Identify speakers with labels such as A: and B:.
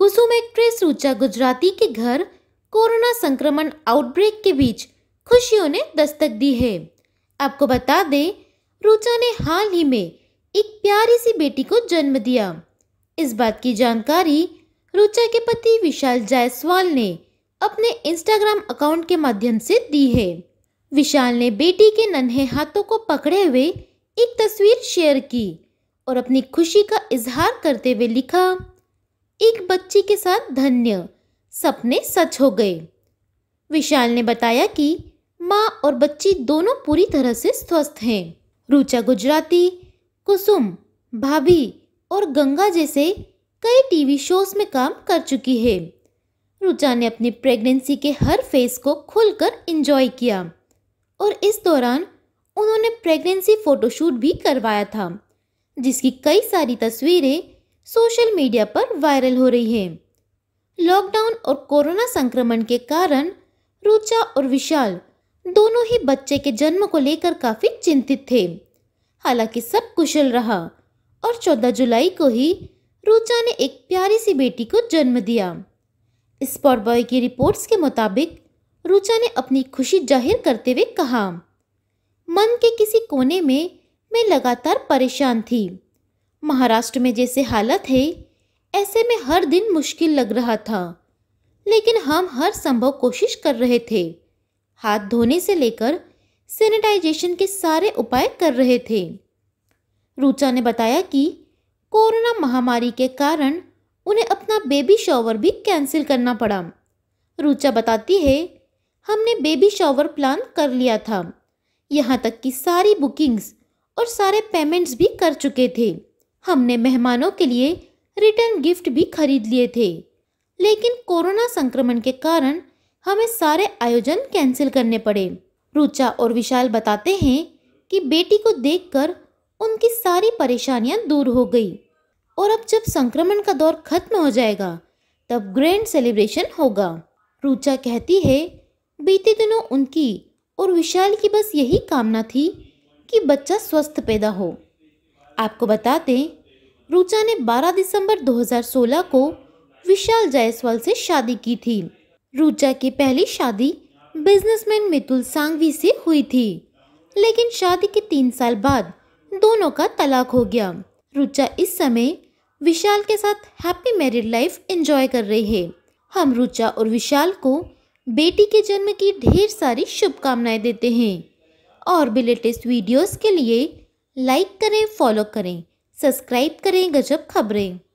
A: कुसुम actress Rucha Gujarati के घर corona संक्रमण आउटब्रेक के बीच खुशियों ने दस्तक दी है आपको बता दें रुचा ने हाल ही में एक प्यारी सी बेटी को जन्म दिया इस बात की जानकारी रुचा के पति विशाल जायसवाल ने अपने इंस्टाग्राम अकाउंट के माध्यम से दी है विशाल ने बेटी के नन्हे हाथों को पकड़े हुए एक तस्वीर शेयर की और अपनी खुशी का इजहार करते हुए लिखा एक बच्ची के साथ धन्य सपने सच हो गए विशाल ने बताया कि माँ और बच्ची दोनों पूरी तरह से स्वस्थ हैं रुचा गुजराती कुसुम भाभी और गंगा जैसे कई टीवी शोज में काम कर चुकी है रुचा ने अपनी प्रेगनेंसी के हर फेज को खुलकर एंजॉय किया और इस दौरान उन्होंने प्रेगनेंसी फ़ोटोशूट भी करवाया था जिसकी कई सारी तस्वीरें सोशल मीडिया पर वायरल हो रही है लॉकडाउन और कोरोना संक्रमण के कारण रुचा और विशाल दोनों ही बच्चे के जन्म को लेकर काफ़ी चिंतित थे हालांकि सब कुशल रहा और 14 जुलाई को ही रुचा ने एक प्यारी सी बेटी को जन्म दिया स्पॉट बॉय की रिपोर्ट्स के मुताबिक रुचा ने अपनी खुशी जाहिर करते हुए कहा मन के किसी कोने में मैं लगातार परेशान थी महाराष्ट्र में जैसे हालत है ऐसे में हर दिन मुश्किल लग रहा था लेकिन हम हर संभव कोशिश कर रहे थे हाथ धोने से लेकर सैनिटाइजेशन के सारे उपाय कर रहे थे रुचा ने बताया कि कोरोना महामारी के कारण उन्हें अपना बेबी शॉवर भी कैंसिल करना पड़ा रुचा बताती है हमने बेबी शॉवर प्लान कर लिया था यहाँ तक कि सारी बुकिंग्स और सारे पेमेंट्स भी कर चुके थे हमने मेहमानों के लिए रिटर्न गिफ्ट भी खरीद लिए थे लेकिन कोरोना संक्रमण के कारण हमें सारे आयोजन कैंसिल करने पड़े रुचा और विशाल बताते हैं कि बेटी को देखकर उनकी सारी परेशानियां दूर हो गई और अब जब संक्रमण का दौर खत्म हो जाएगा तब ग्रैंड सेलिब्रेशन होगा रुचा कहती है बीते दिनों उनकी और विशाल की बस यही कामना थी कि बच्चा स्वस्थ पैदा हो आपको बता दें रुचा ने 12 दिसंबर 2016 को विशाल जायसवाल से शादी की थी रुचा की पहली शादी बिजनेसमैन मितुल सांगवी से हुई थी लेकिन शादी के तीन साल बाद दोनों का तलाक हो गया रुचा इस समय विशाल के साथ हैप्पी मैरिड लाइफ एंजॉय कर रही है हम रुचा और विशाल को बेटी के जन्म की ढेर सारी शुभकामनाएं देते हैं और भी लेटेस्ट वीडियोस के लिए लाइक करें फॉलो करें सब्सक्राइब करें गजब खबरें